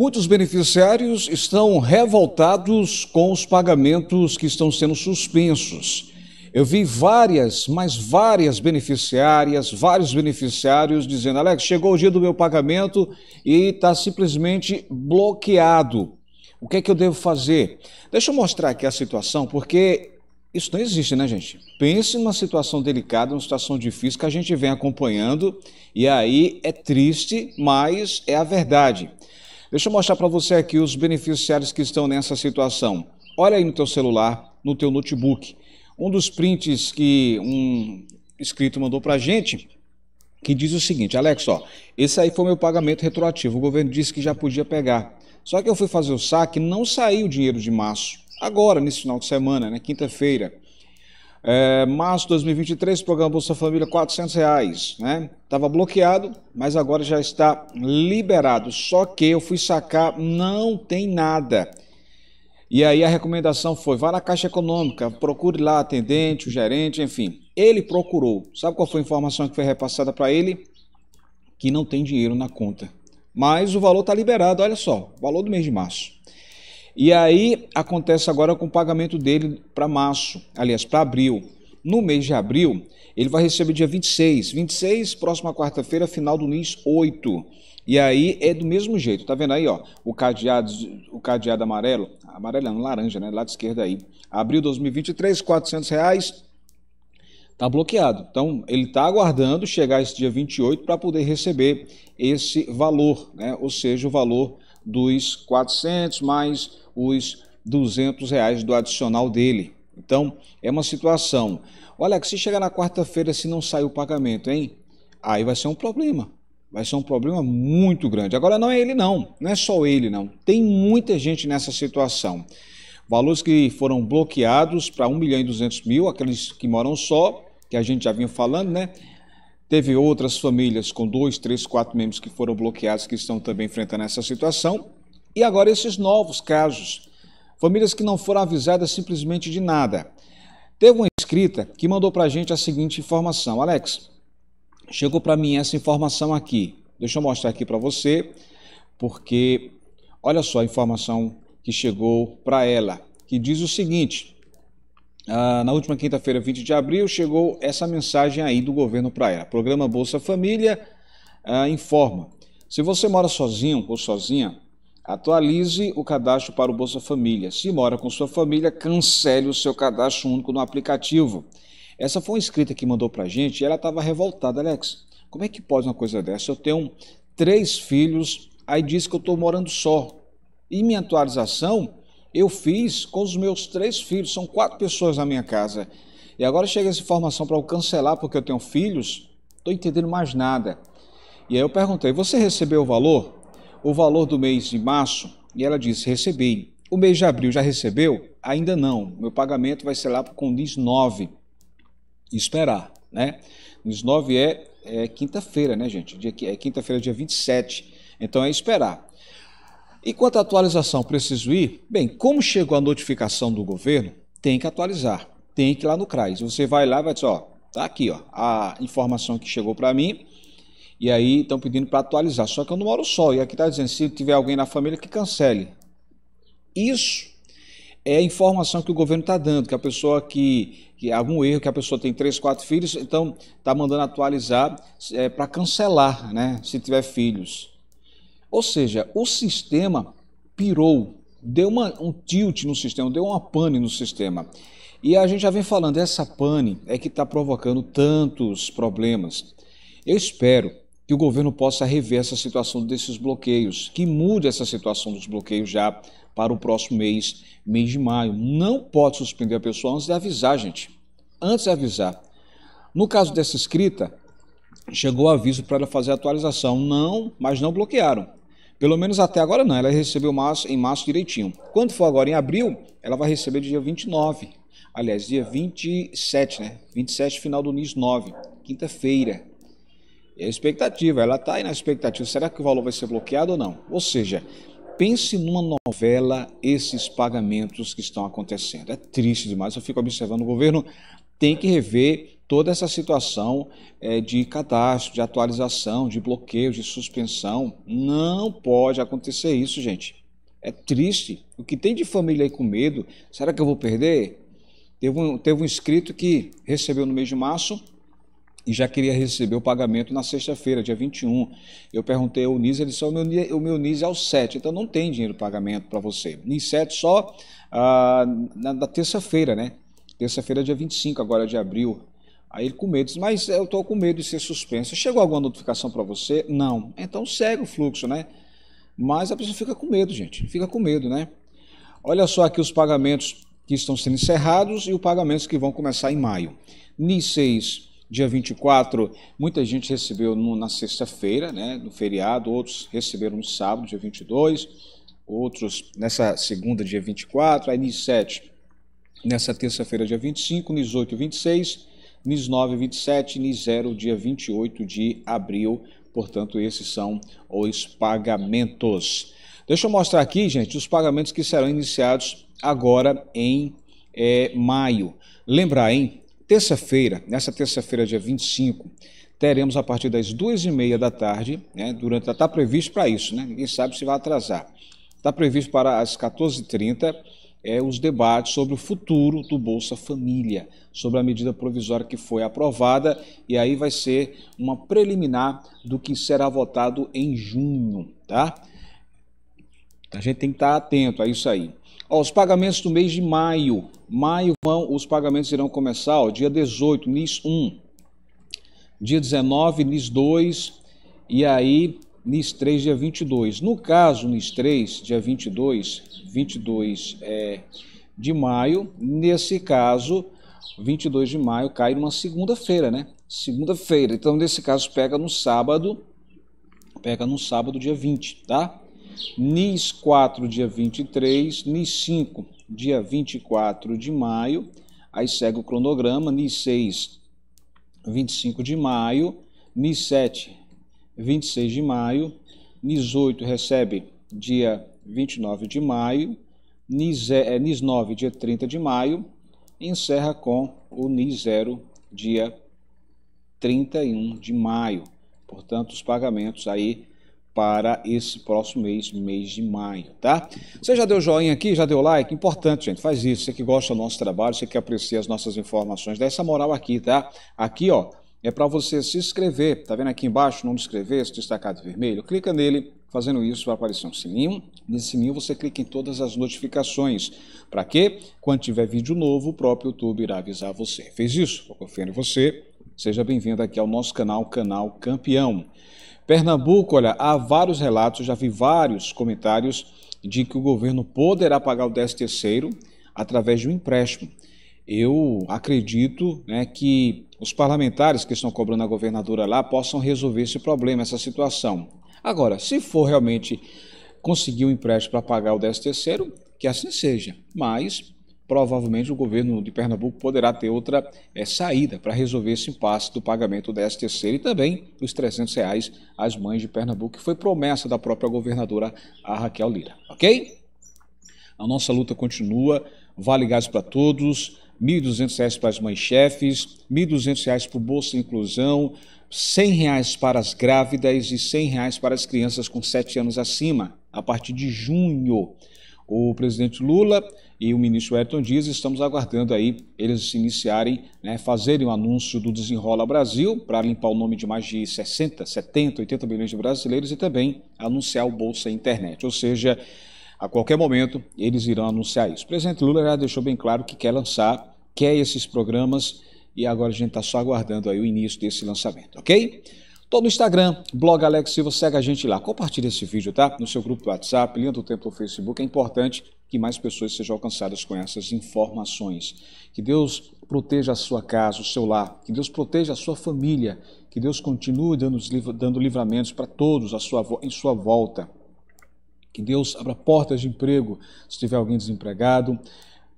Muitos beneficiários estão revoltados com os pagamentos que estão sendo suspensos. Eu vi várias, mas várias beneficiárias, vários beneficiários dizendo: Alex, chegou o dia do meu pagamento e está simplesmente bloqueado. O que é que eu devo fazer? Deixa eu mostrar aqui a situação, porque isso não existe, né, gente? Pense numa situação delicada, numa situação difícil que a gente vem acompanhando, e aí é triste, mas é a verdade. Deixa eu mostrar para você aqui os beneficiários que estão nessa situação. Olha aí no teu celular, no teu notebook. Um dos prints que um inscrito mandou para a gente, que diz o seguinte, Alex, ó, esse aí foi meu pagamento retroativo, o governo disse que já podia pegar. Só que eu fui fazer o saque, não saiu o dinheiro de março. Agora, nesse final de semana, né, quinta-feira. É, março de 2023, programa Bolsa Família, 400 reais, né? Estava bloqueado, mas agora já está liberado. Só que eu fui sacar, não tem nada. E aí a recomendação foi, vá na Caixa Econômica, procure lá atendente, o gerente, enfim. Ele procurou. Sabe qual foi a informação que foi repassada para ele? Que não tem dinheiro na conta. Mas o valor está liberado, olha só, valor do mês de março. E aí acontece agora com o pagamento dele para março, aliás, para abril. No mês de abril, ele vai receber dia 26. 26, próxima quarta-feira, final do NIS 8. E aí é do mesmo jeito, tá vendo aí, ó? O cadeado, o cadeado amarelo, amarelando laranja, né? Lado esquerdo aí. Abril 2023, 400 reais, tá bloqueado. Então, ele está aguardando chegar esse dia 28 para poder receber esse valor, né? Ou seja, o valor dos 400 mais os 200 reais do adicional dele. Então, é uma situação. Olha, que se chegar na quarta-feira se não sair o pagamento, hein? Aí vai ser um problema. Vai ser um problema muito grande. Agora não é ele não, não é só ele não. Tem muita gente nessa situação. Valores que foram bloqueados para 1 milhão e 200 mil, aqueles que moram só, que a gente já vinha falando, né? Teve outras famílias com dois, três, quatro membros que foram bloqueados que estão também enfrentando essa situação. E agora esses novos casos, famílias que não foram avisadas simplesmente de nada. Teve uma escrita que mandou para a gente a seguinte informação: Alex, chegou para mim essa informação aqui. Deixa eu mostrar aqui para você, porque olha só a informação que chegou para ela, que diz o seguinte: ah, na última quinta-feira, 20 de abril, chegou essa mensagem aí do governo para ela. Programa Bolsa Família ah, informa. Se você mora sozinho ou sozinha, atualize o cadastro para o Bolsa Família. Se mora com sua família, cancele o seu cadastro único no aplicativo. Essa foi uma escrita que mandou para a gente e ela estava revoltada. Alex, como é que pode uma coisa dessa? Eu tenho três filhos, aí diz que eu estou morando só. E minha atualização eu fiz com os meus três filhos, são quatro pessoas na minha casa. E agora chega essa informação para eu cancelar porque eu tenho filhos, estou entendendo mais nada. E aí eu perguntei: Você recebeu o valor? O valor do mês de março? E ela disse: Recebi. O mês de abril já recebeu? Ainda não. Meu pagamento vai ser lá com 19. Esperar, né? 19 é, é quinta-feira, né, gente? Dia, é quinta-feira, dia 27. Então é esperar. E quanto à atualização, preciso ir? Bem, como chegou a notificação do governo, tem que atualizar, tem que ir lá no CRAS. Você vai lá e vai dizer, ó, tá aqui, ó, a informação que chegou para mim, e aí estão pedindo para atualizar. Só que eu não moro só, e aqui está dizendo, se tiver alguém na família, que cancele. Isso é a informação que o governo está dando, que a pessoa que, que algum erro, que a pessoa tem três, quatro filhos, então está mandando atualizar é, para cancelar, né, se tiver filhos. Ou seja, o sistema pirou, deu uma, um tilt no sistema, deu uma pane no sistema. E a gente já vem falando, essa pane é que está provocando tantos problemas. Eu espero que o governo possa rever essa situação desses bloqueios, que mude essa situação dos bloqueios já para o próximo mês, mês de maio. Não pode suspender a pessoa antes de avisar, gente. Antes de avisar. No caso dessa escrita, chegou o aviso para ela fazer a atualização, não, mas não bloquearam. Pelo menos até agora não, ela recebeu março, em março direitinho. Quando for agora em abril, ela vai receber dia 29. Aliás, dia 27, né? 27, final do NIS 9, quinta-feira. É a expectativa, ela está aí na expectativa. Será que o valor vai ser bloqueado ou não? Ou seja, pense numa novela esses pagamentos que estão acontecendo. É triste demais, eu fico observando. O governo tem que rever toda essa situação é, de cadastro, de atualização, de bloqueio, de suspensão. Não pode acontecer isso, gente. É triste. O que tem de família aí com medo, será que eu vou perder? Teve um, teve um inscrito que recebeu no mês de março e já queria receber o pagamento na sexta-feira, dia 21. Eu perguntei ao NIS, ele disse, o meu, o meu NIS é o 7, então não tem dinheiro de pagamento para você. NIS 7 só ah, na, na terça-feira, né? Terça-feira, dia 25 agora de abril. Aí ele com medo, mas eu estou com medo de ser suspenso. Chegou alguma notificação para você? Não. Então segue o fluxo, né? Mas a pessoa fica com medo, gente. Fica com medo, né? Olha só aqui os pagamentos que estão sendo encerrados e os pagamentos que vão começar em maio. NIS 6, dia 24, muita gente recebeu no, na sexta-feira, né, no feriado, outros receberam no sábado, dia 22, outros nessa segunda, dia 24, aí NIS 7, nessa terça-feira, dia 25, NIS 8, 26, NIS 9, 27, NIS 0, dia 28 de abril. Portanto, esses são os pagamentos. Deixa eu mostrar aqui, gente, os pagamentos que serão iniciados agora em é, maio. Lembrar, hein? Terça-feira, nessa terça-feira, dia 25, teremos a partir das duas e meia da tarde, né, durante, está previsto para isso, né? Ninguém sabe se vai atrasar. Está previsto para as 14h30 é, os debates sobre o futuro do Bolsa Família, sobre a medida provisória que foi aprovada, e aí vai ser uma preliminar do que será votado em junho, tá? A gente tem que estar atento a isso aí. Ó, os pagamentos do mês de maio. Maio vão, os pagamentos irão começar, ó, dia 18, NIS 1. Dia 19, NIS 2. E aí, NIS 3, dia 22. No caso, NIS 3, dia 22, 22 é, de maio, nesse caso, 22 de maio cai numa segunda-feira, né? Segunda-feira. Então, nesse caso, pega no sábado, pega no sábado, dia 20, tá? NIS 4, dia 23, NIS 5, dia 24 de maio, aí segue o cronograma, NIS 6, 25 de maio, NIS 7, 26 de maio, NIS 8 recebe dia 29 de maio, NIS, é, NIS 9 dia 30 de maio, e encerra com o NIS 0 dia 31 de maio. Portanto, os pagamentos aí para esse próximo mês, mês de maio, tá? Você já deu joinha aqui, já deu like? Importante, gente, faz isso. Você que gosta do nosso trabalho, você que aprecia as nossas informações, dá essa moral aqui, tá? Aqui, ó, é para você se inscrever. Está vendo aqui embaixo, não inscrever, esse destacado vermelho? Clica nele. Fazendo isso, vai aparecer um sininho. Nesse sininho você clica em todas as notificações. Para que, quando tiver vídeo novo, o próprio YouTube irá avisar você. Fez isso? Vou confiar em você. Seja bem-vindo aqui ao nosso canal, Canal Campeão. Pernambuco, olha, há vários relatos, já vi vários comentários de que o governo poderá pagar o 13 terceiro através de um empréstimo eu acredito né, que os parlamentares que estão cobrando a governadora lá possam resolver esse problema, essa situação. Agora, se for realmente conseguir um empréstimo para pagar o 10 terceiro, que assim seja, mas provavelmente o governo de Pernambuco poderá ter outra é, saída para resolver esse impasse do pagamento do 13 e também dos 300 reais às mães de Pernambuco, que foi promessa da própria governadora Raquel Lira, ok? A nossa luta continua, vale gás para todos, R$ 1.200 para as mães chefes, R$ 1.200 para o Bolsa Inclusão, R$ 100 para as grávidas e R$ reais para as crianças com 7 anos acima, a partir de junho. O presidente Lula e o ministro Ayrton Dias estamos aguardando aí eles iniciarem, né, fazerem o um anúncio do Desenrola Brasil para limpar o nome de mais de 60, 70, 80 milhões de brasileiros e também anunciar o Bolsa Internet. Ou seja, a qualquer momento eles irão anunciar isso. O presidente Lula já deixou bem claro que quer lançar quer é esses programas e agora a gente está só aguardando aí o início desse lançamento, ok? Tô no Instagram, blog Alex Silva, segue a gente lá. Compartilha esse vídeo, tá? No seu grupo do WhatsApp, linha do tempo do Facebook. É importante que mais pessoas sejam alcançadas com essas informações. Que Deus proteja a sua casa, o seu lar. Que Deus proteja a sua família. Que Deus continue dando, dando livramentos para todos a sua, em sua volta. Que Deus abra portas de emprego se tiver alguém desempregado.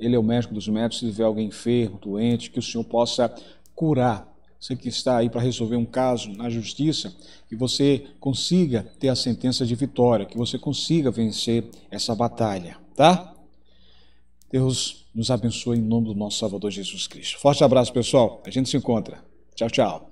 Ele é o médico dos médicos. Se tiver alguém enfermo, doente, que o Senhor possa curar. Você que está aí para resolver um caso na justiça, que você consiga ter a sentença de vitória, que você consiga vencer essa batalha, tá? Deus nos abençoe em nome do nosso Salvador Jesus Cristo. Forte abraço, pessoal. A gente se encontra. Tchau, tchau.